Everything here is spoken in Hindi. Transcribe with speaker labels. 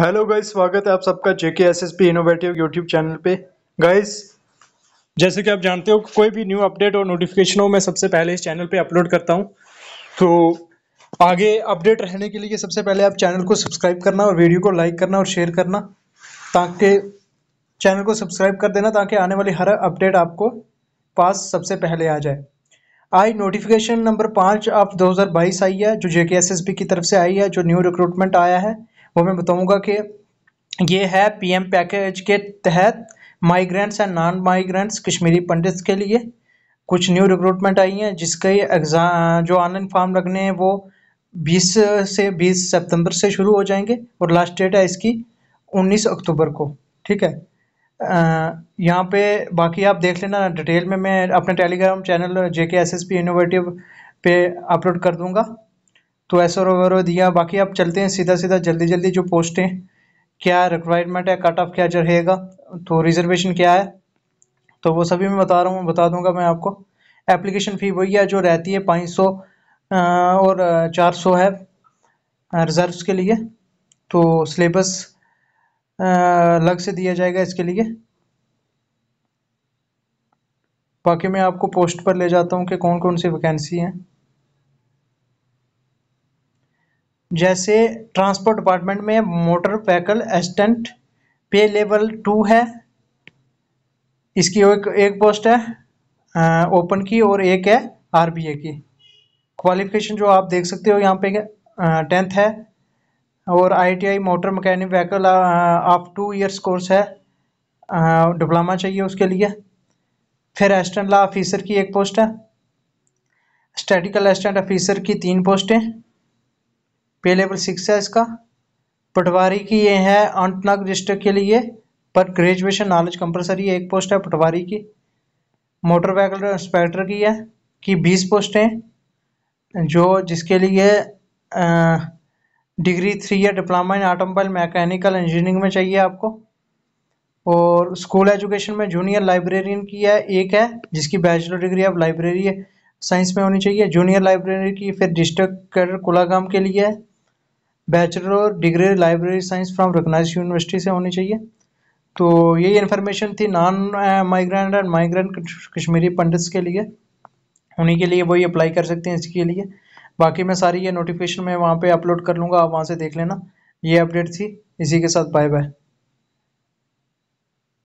Speaker 1: हेलो गाइस स्वागत है आप सबका JK S S P innovative YouTube channel पे गाइस जैसे कि आप जानते हो कोई भी न्यू अपडेट और नोटिफिकेशन हो मैं सबसे पहले इस चैनल पे अपलोड करता हूँ तो आगे अपडेट रहने के लिए सबसे पहले आप चैनल को सब्सक्राइब करना और वीडियो को लाइक करना और शेयर करना ताकि चैनल को सब्सक्राइब कर देना ताकि आने वाली हर अपडेट आपको पास सबसे पहले आ जाए आई नोटिफिकेशन नंबर पाँच आप दो आई है जो जे की तरफ से आई है जो न्यू रिक्रूटमेंट आया है वो मैं बताऊँगा कि ये है पीएम पैकेज के तहत migrants and non migrants Kashmiri Pandits के लिए कुछ न्यू रिक्रूटमेंट आई हैं जिसके एग्ज़ाम जो ऑनलाइन फॉर्म लगने हैं वो 20 से 20 सितंबर से शुरू हो जाएंगे और लास्ट डेट है इसकी 19 अक्टूबर को ठीक है यहाँ पे बाकी आप देख लेना डिटेल में मैं अपने Telegram channel J K S S P innovative पे अपलोड कर दूँगा तो ऐसा वगैरह दिया बाकी आप चलते हैं सीधा सीधा जल्दी जल्दी जो पोस्टें क्या रिक्वायरमेंट है कट ऑफ क्या रहेगा तो रिजर्वेशन क्या है तो वो सभी मैं बता रहा हूँ बता दूंगा मैं आपको एप्लीकेशन फ़ी वही है जो रहती है पाँच सौ और चार सौ है रिज़र्व के लिए तो सिलेबस अलग से दिया जाएगा इसके लिए बाकी मैं आपको पोस्ट पर ले जाता हूँ कि कौन कौन सी वैकेंसी हैं जैसे ट्रांसपोर्ट डिपार्टमेंट में motor vehicle assistant pay level two है इसकी एक एक पोस्ट है ओपन की और एक है आरबीए की क्वालिफिकेशन जो आप देख सकते हो यहाँ पे टेंथ है और आईटीआई मोटर मैकेनिक व्हीकल आप टू इयर्स कोर्स है डिप्लोमा चाहिए उसके लिए फिर असिस्टेंट ला ऑफिसर की एक पोस्ट है स्टैटिकल असिस्टेंट ऑफिसर की तीन पोस्टें पे लेवल सिक्स है इसका पटवारी की ये है अनंतनाग डिस्ट्रिक्ट के लिए पर ग्रेजुएशन नॉलेज कंपलसरी एक पोस्ट है पटवारी की मोटर व्हीकल इंस्पेक्टर की है कि बीस पोस्टें जो जिसके लिए डिग्री थ्री या diploma in automobile mechanical engineering में चाहिए आपको और स्कूल एजुकेशन में जूनियर लाइब्रेरियन की है एक है जिसकी बैचलर डिग्री आप लाइब्रेरी साइंस में होनी चाहिए जूनियर लाइब्रेरी की फिर डिस्ट्रिक्ट कुलागाम के लिए है बैचलर और degree library science from recognise university से होनी चाहिए तो यही इन्फॉर्मेशन थी non migrant and migrant Kashmiri Pandits के लिए उन्हीं के लिए वही अप्लाई कर सकते हैं इसके लिए बाकी मैं सारी ये नोटिफिकेशन मैं वहाँ पे अपलोड कर लूँगा आप वहाँ से देख लेना ये अपडेट थी इसी के साथ बाय बाय